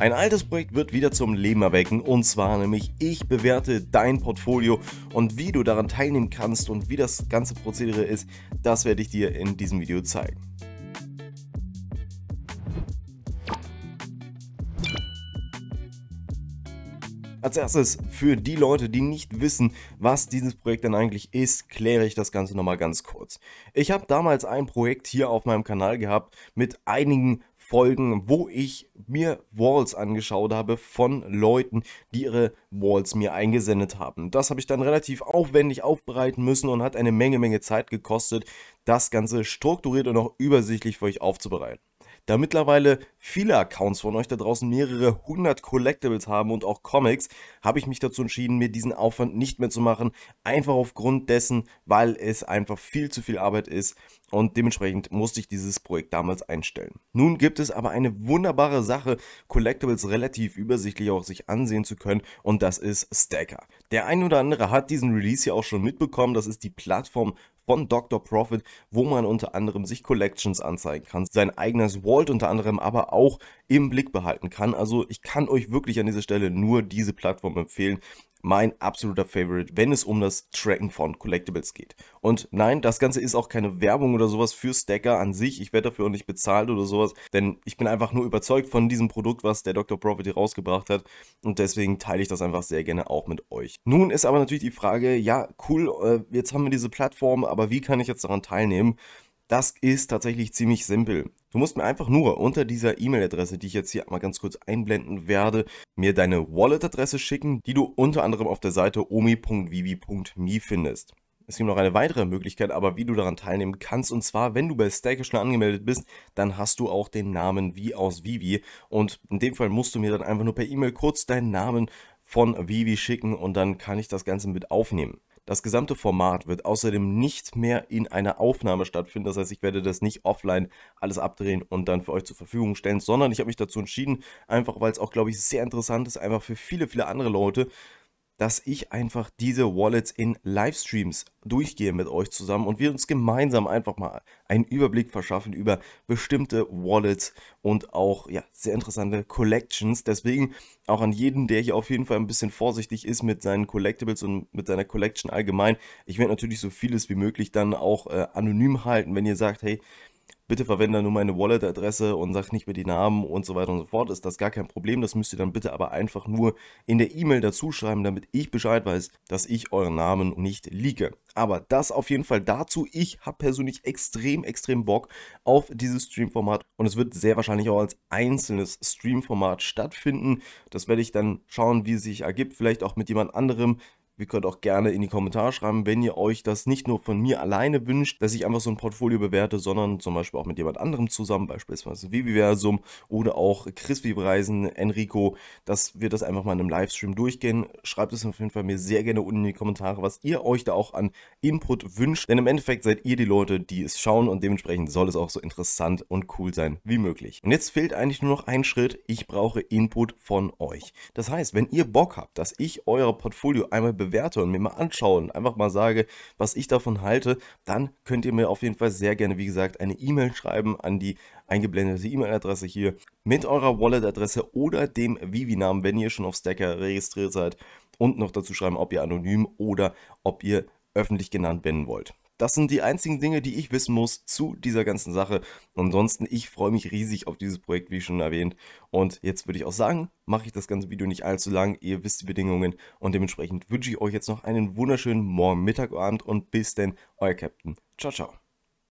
Ein altes Projekt wird wieder zum Leben erwecken und zwar nämlich ich bewerte dein Portfolio und wie du daran teilnehmen kannst und wie das ganze Prozedere ist, das werde ich dir in diesem Video zeigen. Als erstes, für die Leute, die nicht wissen, was dieses Projekt denn eigentlich ist, kläre ich das Ganze nochmal ganz kurz. Ich habe damals ein Projekt hier auf meinem Kanal gehabt mit einigen Folgen, wo ich mir Walls angeschaut habe von Leuten, die ihre Walls mir eingesendet haben. Das habe ich dann relativ aufwendig aufbereiten müssen und hat eine Menge, Menge Zeit gekostet, das Ganze strukturiert und auch übersichtlich für euch aufzubereiten. Da mittlerweile viele Accounts von euch da draußen mehrere hundert Collectibles haben und auch Comics, habe ich mich dazu entschieden, mir diesen Aufwand nicht mehr zu machen. Einfach aufgrund dessen, weil es einfach viel zu viel Arbeit ist und dementsprechend musste ich dieses Projekt damals einstellen. Nun gibt es aber eine wunderbare Sache, Collectibles relativ übersichtlich auch sich ansehen zu können und das ist Stacker. Der ein oder andere hat diesen Release ja auch schon mitbekommen, das ist die Plattform von Dr. Profit, wo man unter anderem sich Collections anzeigen kann, sein eigenes Vault unter anderem aber auch im Blick behalten kann. Also ich kann euch wirklich an dieser Stelle nur diese Plattform empfehlen mein absoluter Favorite, wenn es um das Tracken von Collectibles geht. Und nein, das Ganze ist auch keine Werbung oder sowas für Stacker an sich. Ich werde dafür auch nicht bezahlt oder sowas, denn ich bin einfach nur überzeugt von diesem Produkt, was der Dr. Property rausgebracht hat. Und deswegen teile ich das einfach sehr gerne auch mit euch. Nun ist aber natürlich die Frage, ja, cool, äh, jetzt haben wir diese Plattform, aber wie kann ich jetzt daran teilnehmen? Das ist tatsächlich ziemlich simpel. Du musst mir einfach nur unter dieser E-Mail-Adresse, die ich jetzt hier mal ganz kurz einblenden werde, mir deine Wallet-Adresse schicken, die du unter anderem auf der Seite omi.vivi.me findest. Es gibt noch eine weitere Möglichkeit, aber wie du daran teilnehmen kannst, und zwar, wenn du bei Staker schon angemeldet bist, dann hast du auch den Namen wie aus Vivi und in dem Fall musst du mir dann einfach nur per E-Mail kurz deinen Namen von Vivi schicken und dann kann ich das Ganze mit aufnehmen. Das gesamte Format wird außerdem nicht mehr in einer Aufnahme stattfinden. Das heißt, ich werde das nicht offline alles abdrehen und dann für euch zur Verfügung stellen, sondern ich habe mich dazu entschieden, einfach weil es auch, glaube ich, sehr interessant ist, einfach für viele, viele andere Leute, dass ich einfach diese Wallets in Livestreams durchgehe mit euch zusammen und wir uns gemeinsam einfach mal einen Überblick verschaffen über bestimmte Wallets und auch ja, sehr interessante Collections. Deswegen auch an jeden, der hier auf jeden Fall ein bisschen vorsichtig ist mit seinen Collectibles und mit seiner Collection allgemein. Ich werde natürlich so vieles wie möglich dann auch äh, anonym halten, wenn ihr sagt, hey, bitte verwende nur meine Wallet-Adresse und sag nicht mehr die Namen und so weiter und so fort, ist das gar kein Problem. Das müsst ihr dann bitte aber einfach nur in der E-Mail dazu schreiben, damit ich Bescheid weiß, dass ich euren Namen nicht liege. Aber das auf jeden Fall dazu. Ich habe persönlich extrem, extrem Bock auf dieses Stream-Format und es wird sehr wahrscheinlich auch als einzelnes Stream-Format stattfinden. Das werde ich dann schauen, wie es sich ergibt. Vielleicht auch mit jemand anderem, Ihr könnt auch gerne in die Kommentare schreiben, wenn ihr euch das nicht nur von mir alleine wünscht, dass ich einfach so ein Portfolio bewerte, sondern zum Beispiel auch mit jemand anderem zusammen, beispielsweise Viviversum oder auch Chris Vibreisen, Enrico, dass wir das einfach mal in einem Livestream durchgehen. Schreibt es auf jeden Fall mir sehr gerne unten in die Kommentare, was ihr euch da auch an Input wünscht, denn im Endeffekt seid ihr die Leute, die es schauen und dementsprechend soll es auch so interessant und cool sein wie möglich. Und jetzt fehlt eigentlich nur noch ein Schritt, ich brauche Input von euch. Das heißt, wenn ihr Bock habt, dass ich euer Portfolio einmal bewerte, bewerte und mir mal anschaue und einfach mal sage, was ich davon halte, dann könnt ihr mir auf jeden Fall sehr gerne, wie gesagt, eine E-Mail schreiben an die eingeblendete E-Mail-Adresse hier mit eurer Wallet-Adresse oder dem Vivi-Namen, wenn ihr schon auf Stacker registriert seid und noch dazu schreiben, ob ihr anonym oder ob ihr öffentlich genannt werden wollt. Das sind die einzigen Dinge, die ich wissen muss zu dieser ganzen Sache. Ansonsten, ich freue mich riesig auf dieses Projekt, wie schon erwähnt. Und jetzt würde ich auch sagen, mache ich das ganze Video nicht allzu lang. Ihr wisst die Bedingungen. Und dementsprechend wünsche ich euch jetzt noch einen wunderschönen Morgen, Mittag, Abend und bis denn, euer Captain. Ciao, ciao.